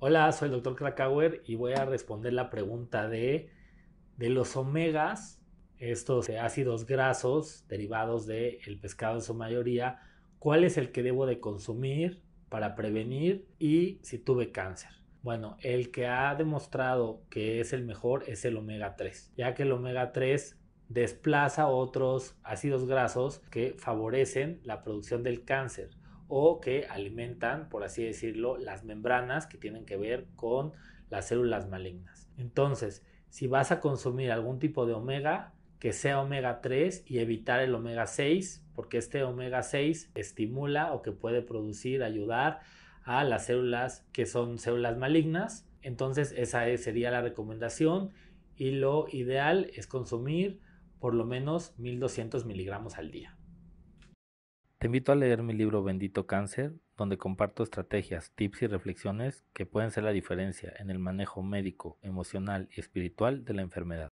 Hola, soy el doctor Krakauer y voy a responder la pregunta de, de los omegas, estos ácidos grasos derivados del pescado en su mayoría, ¿cuál es el que debo de consumir para prevenir y si tuve cáncer? Bueno, el que ha demostrado que es el mejor es el omega 3, ya que el omega 3 desplaza otros ácidos grasos que favorecen la producción del cáncer o que alimentan, por así decirlo, las membranas que tienen que ver con las células malignas. Entonces, si vas a consumir algún tipo de omega, que sea omega 3 y evitar el omega 6, porque este omega 6 estimula o que puede producir, ayudar a las células que son células malignas. Entonces, esa sería la recomendación y lo ideal es consumir por lo menos 1200 miligramos al día. Te invito a leer mi libro Bendito Cáncer, donde comparto estrategias, tips y reflexiones que pueden ser la diferencia en el manejo médico, emocional y espiritual de la enfermedad.